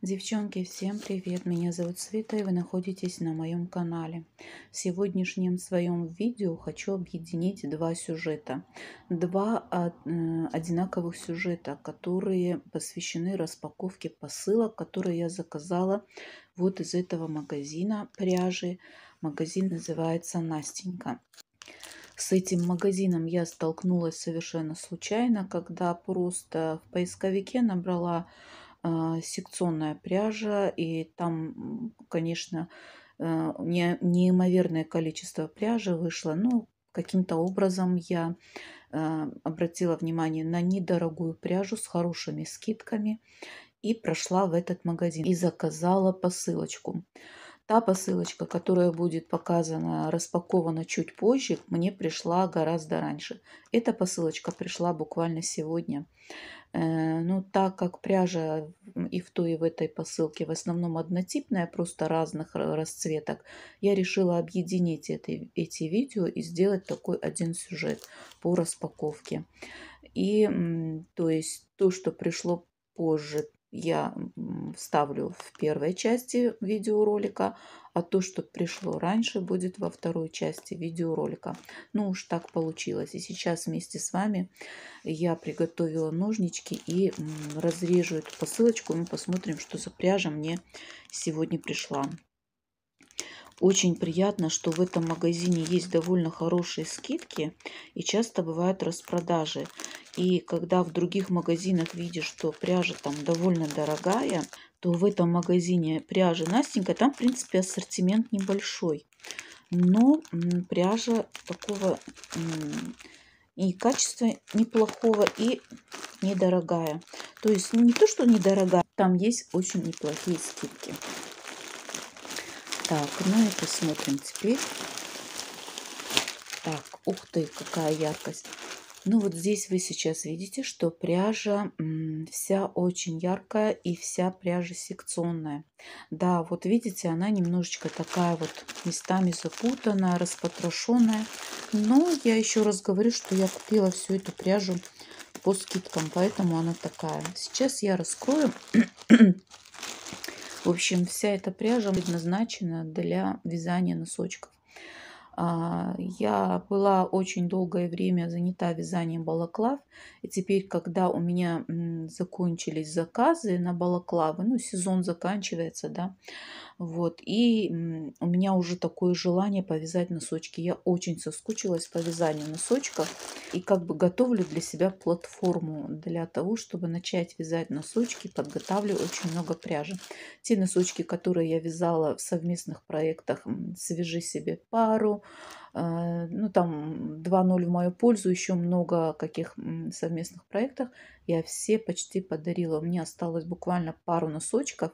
Девчонки, всем привет! Меня зовут Света и вы находитесь на моем канале. В сегодняшнем своем видео хочу объединить два сюжета. Два а, э, одинаковых сюжета, которые посвящены распаковке посылок, которые я заказала вот из этого магазина пряжи. Магазин называется «Настенька». С этим магазином я столкнулась совершенно случайно, когда просто в поисковике набрала а, секционная пряжа, и там, конечно, э, не, неимоверное количество пряжи вышло, но каким-то образом я э, обратила внимание на недорогую пряжу с хорошими скидками и прошла в этот магазин и заказала посылочку. Та посылочка, которая будет показана, распакована чуть позже, мне пришла гораздо раньше. Эта посылочка пришла буквально сегодня. Э, ну, так как пряжа и в той, и в этой посылке в основном однотипная, просто разных расцветок, я решила объединить эти, эти видео и сделать такой один сюжет по распаковке. И, то есть, то, что пришло позже, я вставлю в первой части видеоролика, а то, что пришло раньше, будет во второй части видеоролика. Ну уж так получилось. И сейчас вместе с вами я приготовила ножнички и разрежу эту посылочку. Мы посмотрим, что за пряжа мне сегодня пришла. Очень приятно, что в этом магазине есть довольно хорошие скидки и часто бывают распродажи. И когда в других магазинах видишь, что пряжа там довольно дорогая, то в этом магазине пряжи Настенька, там, в принципе, ассортимент небольшой. Но пряжа такого и качества неплохого, и недорогая. То есть ну, не то, что недорогая, там есть очень неплохие скидки. Так, ну и посмотрим теперь. Так, ух ты, какая яркость. Ну вот здесь вы сейчас видите, что пряжа вся очень яркая и вся пряжа секционная. Да, вот видите, она немножечко такая вот местами запутанная, распотрошенная. Но я еще раз говорю, что я купила всю эту пряжу по скидкам, поэтому она такая. Сейчас я раскрою. В общем, вся эта пряжа предназначена для вязания носочков. А, я была очень долгое время занята вязанием балаклав, и теперь, когда у меня закончились заказы на балаклавы, ну, сезон заканчивается, да, вот, и у меня уже такое желание повязать носочки. Я очень соскучилась по вязанию носочков и как бы готовлю для себя платформу для того, чтобы начать вязать носочки, подготавливаю очень много пряжи. Те носочки, которые я вязала в совместных проектах «Свяжи себе пару», Э, ну там 2-0 в мою пользу, еще много каких совместных проектах. Я все почти подарила. мне осталось буквально пару носочков.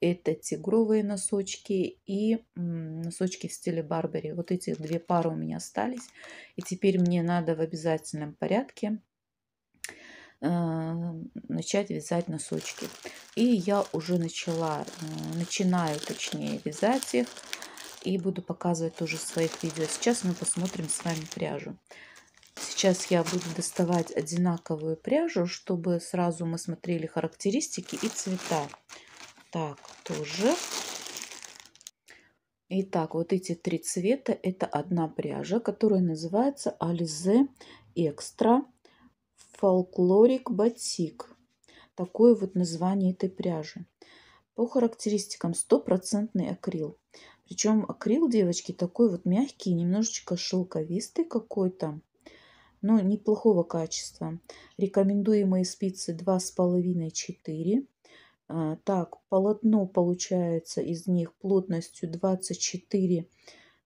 Это тигровые носочки и носочки в стиле Барбери. Вот эти две пары у меня остались. И теперь мне надо в обязательном порядке э, начать вязать носочки. И я уже начала, э, начинаю точнее вязать их и буду показывать тоже в своих видео. Сейчас мы посмотрим с вами пряжу. Сейчас я буду доставать одинаковую пряжу, чтобы сразу мы смотрели характеристики и цвета. Так, тоже. Итак, вот эти три цвета – это одна пряжа, которая называется Alize Extra Folkloric Batik. Такое вот название этой пряжи. По характеристикам стопроцентный акрил. Причем акрил, девочки, такой вот мягкий, немножечко шелковистый какой-то, но неплохого качества. Рекомендуемые спицы 2,5-4. А, так, полотно получается из них плотностью 24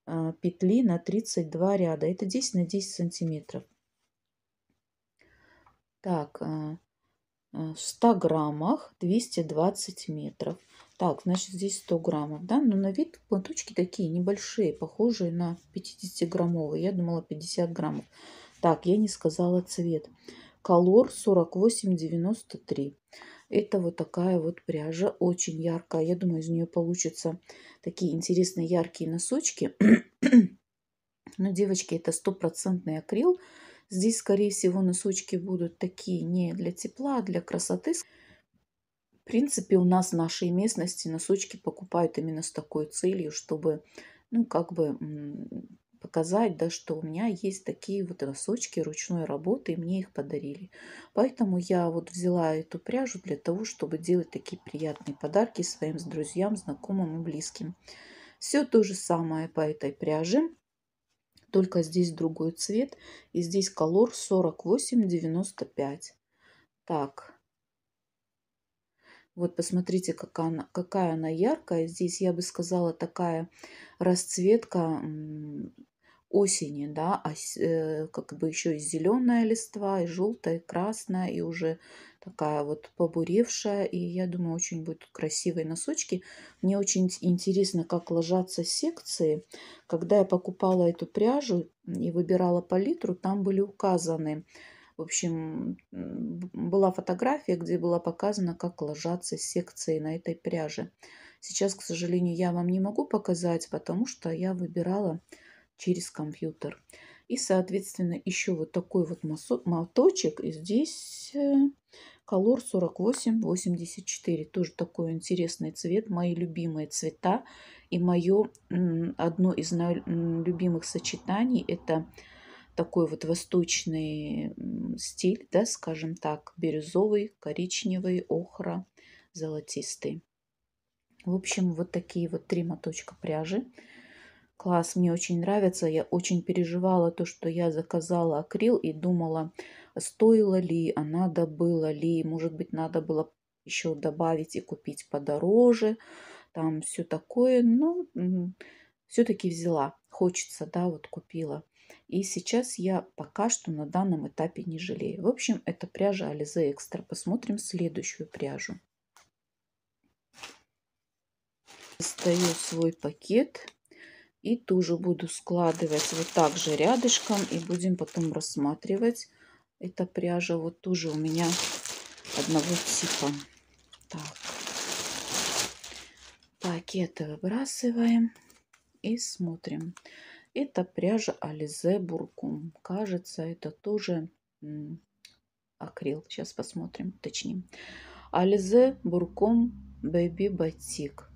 а, петли на 32 ряда. Это 10 на 10 сантиметров. Так, а, в 100 граммах 220 метров. Так, значит, здесь 100 граммов, да? Но на вид платочки такие небольшие, похожие на 50-граммовые. Я думала 50 граммов. Так, я не сказала цвет. Колор 48,93. Это вот такая вот пряжа, очень яркая. Я думаю, из нее получатся такие интересные яркие носочки. Но, девочки, это стопроцентный акрил. Здесь, скорее всего, носочки будут такие не для тепла, а для красоты принципе, у нас в нашей местности носочки покупают именно с такой целью, чтобы, ну, как бы показать, да, что у меня есть такие вот носочки ручной работы, и мне их подарили. Поэтому я вот взяла эту пряжу для того, чтобы делать такие приятные подарки своим друзьям, знакомым и близким. Все то же самое по этой пряже, только здесь другой цвет, и здесь колор 48,95. Так, вот посмотрите, какая она, какая она яркая. Здесь, я бы сказала, такая расцветка осени, да, а э, как бы еще и зеленая листва, и желтая, и красная, и уже такая вот побуревшая, и я думаю, очень будут красивые носочки. Мне очень интересно, как ложатся секции. Когда я покупала эту пряжу и выбирала палитру, там были указаны в общем, была фотография, где была показана, как ложатся секции на этой пряже. Сейчас, к сожалению, я вам не могу показать, потому что я выбирала через компьютер. И, соответственно, еще вот такой вот молоточек. И здесь колор э, 4884. Тоже такой интересный цвет. Мои любимые цвета. И мое одно из любимых сочетаний это такой вот восточный стиль, да, скажем так, бирюзовый, коричневый, охра, золотистый. В общем, вот такие вот три моточка пряжи. Класс, мне очень нравится. Я очень переживала то, что я заказала акрил и думала, стоила ли, а надо было ли, может быть, надо было еще добавить и купить подороже, там все такое, но все-таки взяла. Хочется, да, вот купила. И сейчас я пока что на данном этапе не жалею. В общем, это пряжа Ализе Экстра. Посмотрим следующую пряжу. Достаю свой пакет и тоже буду складывать вот так же рядышком и будем потом рассматривать. Эта пряжа вот тоже у меня одного типа. Так, пакеты выбрасываем и смотрим. Это пряжа Ализе Буркум. Кажется, это тоже акрил. Сейчас посмотрим, точнее. Ализе Бурком Бэби Батик.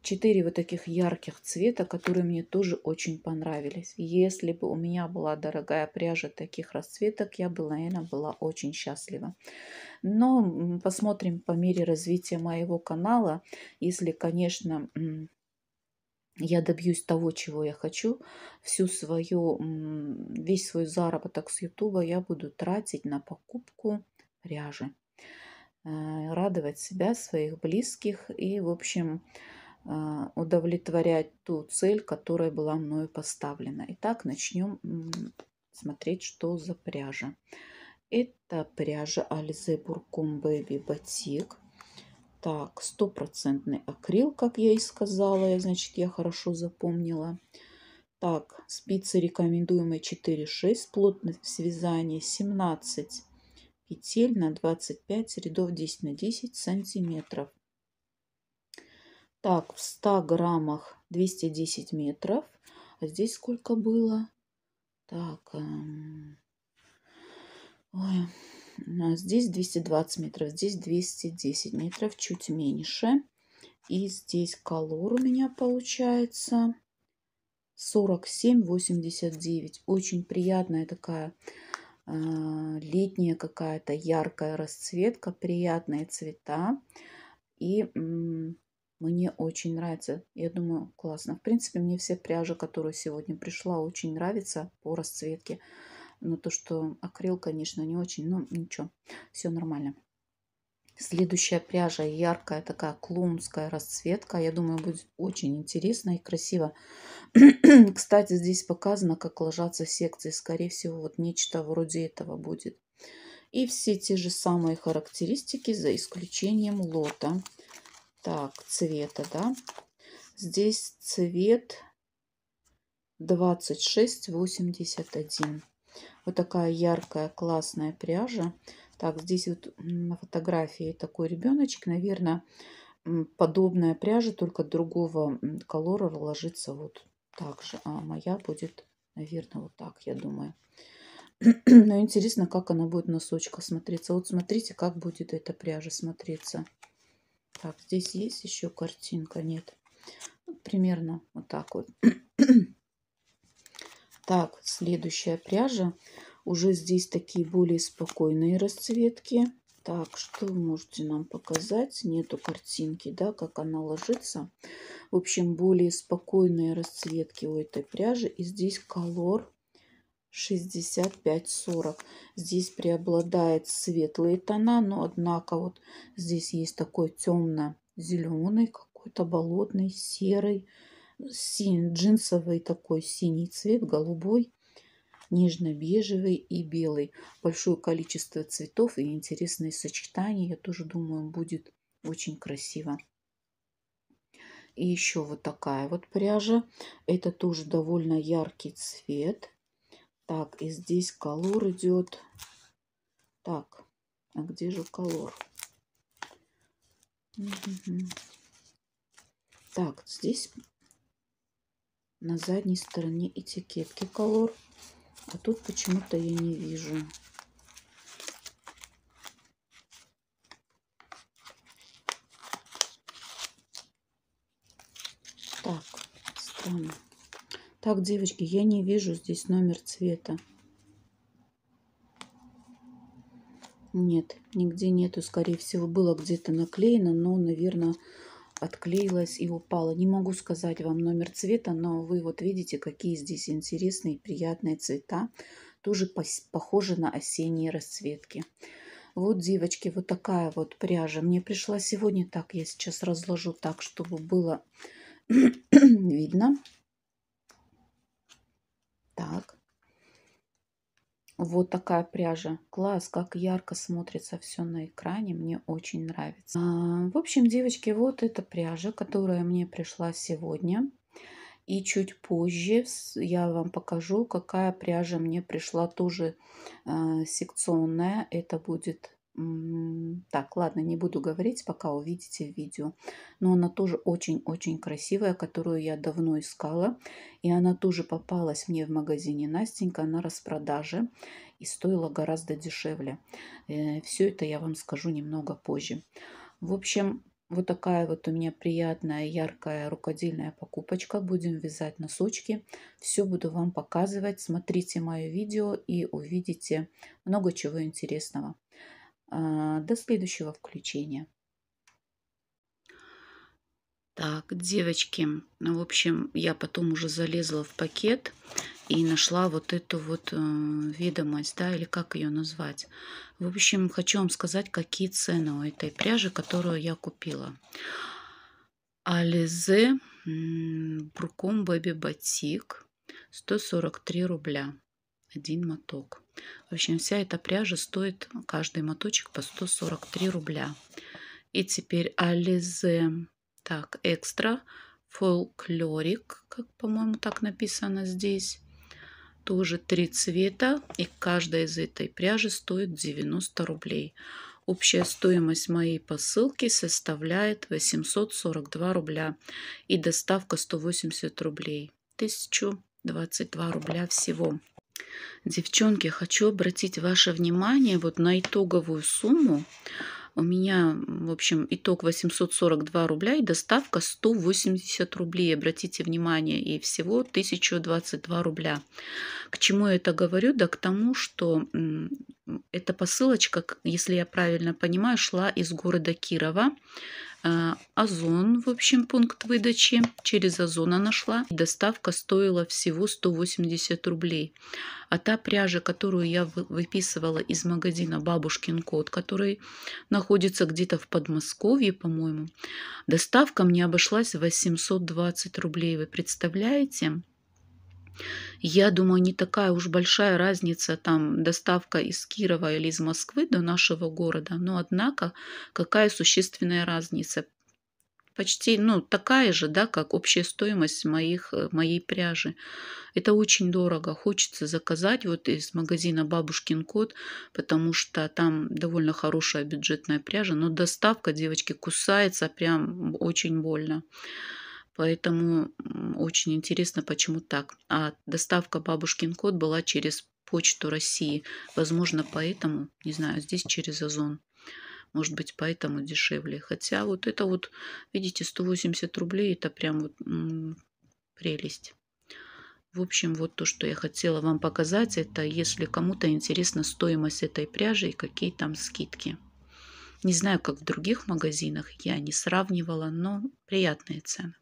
Четыре вот таких ярких цвета, которые мне тоже очень понравились. Если бы у меня была дорогая пряжа таких расцветок, я бы, наверное, была очень счастлива. Но посмотрим по мере развития моего канала. Если, конечно, я добьюсь того, чего я хочу, всю свою, весь свой заработок с Ютуба я буду тратить на покупку пряжи, э, радовать себя, своих близких и, в общем, э, удовлетворять ту цель, которая была мною поставлена. Итак, начнем смотреть, что за пряжа. Это пряжа Alize Burkum Baby Batik. Так, стопроцентный акрил, как я и сказала, значит, я хорошо запомнила. Так, спицы рекомендуемые 4-6, плотность вязания 17 петель на 25 рядов 10 на 10 сантиметров. Так, в 100 граммах 210 метров. А здесь сколько было? Так, эм... ой, а, здесь 220 метров, здесь 210 метров, чуть меньше. И здесь колор у меня получается 47,89. Очень приятная такая э, летняя какая-то яркая расцветка, приятные цвета. И э, мне очень нравится. Я думаю, классно. В принципе, мне все пряжа, которая сегодня пришла, очень нравится по расцветке. Но то, что акрил, конечно, не очень, но ничего, все нормально. Следующая пряжа яркая такая клоунская расцветка. Я думаю, будет очень интересно и красиво. Кстати, здесь показано, как ложатся секции. Скорее всего, вот нечто вроде этого будет. И все те же самые характеристики, за исключением лота. Так, цвета, да. Здесь цвет 2681. Вот такая яркая, классная пряжа. Так, здесь вот на фотографии такой ребеночек, наверное, подобная пряжа, только другого колора ложится вот так же. А моя будет, наверное, вот так, я думаю. Но интересно, как она будет носочка смотреться. Вот смотрите, как будет эта пряжа смотреться. Так, здесь есть еще картинка? Нет. Ну, примерно вот так вот. Так, следующая пряжа. Уже здесь такие более спокойные расцветки. Так, что вы можете нам показать? Нету картинки, да, как она ложится. В общем, более спокойные расцветки у этой пряжи. И здесь колор 65-40. Здесь преобладает светлые тона, но однако вот здесь есть такой темно-зеленый, какой-то болотный, серый син, джинсовый такой синий цвет, голубой, нежно-бежевый и белый. Большое количество цветов и интересные сочетания. Я тоже думаю, будет очень красиво. И еще вот такая вот пряжа. Это тоже довольно яркий цвет. Так, и здесь колор идет. Так, а где же колор? Так, здесь на задней стороне этикетки колор. А тут почему-то я не вижу. Так, странно. Так, девочки, я не вижу здесь номер цвета. Нет, нигде нету. Скорее всего, было где-то наклеено, но, наверное, отклеилась и упала. Не могу сказать вам номер цвета, но вы вот видите, какие здесь интересные и приятные цвета. Тоже похожи на осенние расцветки. Вот, девочки, вот такая вот пряжа. Мне пришла сегодня так. Я сейчас разложу так, чтобы было видно. Так. Вот такая пряжа. Класс, как ярко смотрится все на экране. Мне очень нравится. А, в общем, девочки, вот эта пряжа, которая мне пришла сегодня. И чуть позже я вам покажу, какая пряжа мне пришла тоже а, секционная. Это будет так, ладно, не буду говорить, пока увидите видео. Но она тоже очень-очень красивая, которую я давно искала. И она тоже попалась мне в магазине Настенька на распродаже и стоила гораздо дешевле. Э, Все это я вам скажу немного позже. В общем, вот такая вот у меня приятная, яркая рукодельная покупочка. Будем вязать носочки. Все буду вам показывать. Смотрите мое видео и увидите много чего интересного. А, до следующего включения. Так, девочки, в общем, я потом уже залезла в пакет и нашла вот эту вот э, ведомость, да, или как ее назвать. В общем, хочу вам сказать, какие цены у этой пряжи, которую я купила. Ализе Бруком Бэби Батик 143 рубля один моток. В общем, вся эта пряжа стоит, каждый моточек по 143 рубля. И теперь Ализе, так, экстра, фолклорик, как, по-моему, так написано здесь. Тоже три цвета, и каждая из этой пряжи стоит 90 рублей. Общая стоимость моей посылки составляет 842 рубля и доставка 180 рублей. 1022 рубля всего. Девчонки, хочу обратить ваше внимание вот на итоговую сумму. У меня, в общем, итог 842 рубля и доставка 180 рублей. Обратите внимание, и всего 1022 рубля. К чему я это говорю? Да к тому, что эта посылочка, если я правильно понимаю, шла из города Кирова. Э, Озон, в общем, пункт выдачи. Через Озон она шла. Доставка стоила всего 180 рублей. А та пряжа, которую я выписывала из магазина «Бабушкин кот», который находится где-то в Подмосковье, по-моему, доставка мне обошлась 820 рублей. Вы представляете? Я думаю, не такая уж большая разница там доставка из Кирова или из Москвы до нашего города, но однако какая существенная разница. Почти, ну, такая же, да, как общая стоимость моих, э, моей пряжи. Это очень дорого. Хочется заказать вот из магазина «Бабушкин кот», потому что там довольно хорошая бюджетная пряжа, но доставка, девочки, кусается прям очень больно. Поэтому очень интересно, почему так. А доставка бабушкин код была через почту России. Возможно, поэтому, не знаю, здесь через Озон. Может быть, поэтому дешевле. Хотя вот это вот, видите, 180 рублей, это прям вот прелесть. В общем, вот то, что я хотела вам показать, это если кому-то интересна стоимость этой пряжи и какие там скидки. Не знаю, как в других магазинах, я не сравнивала, но приятные цены.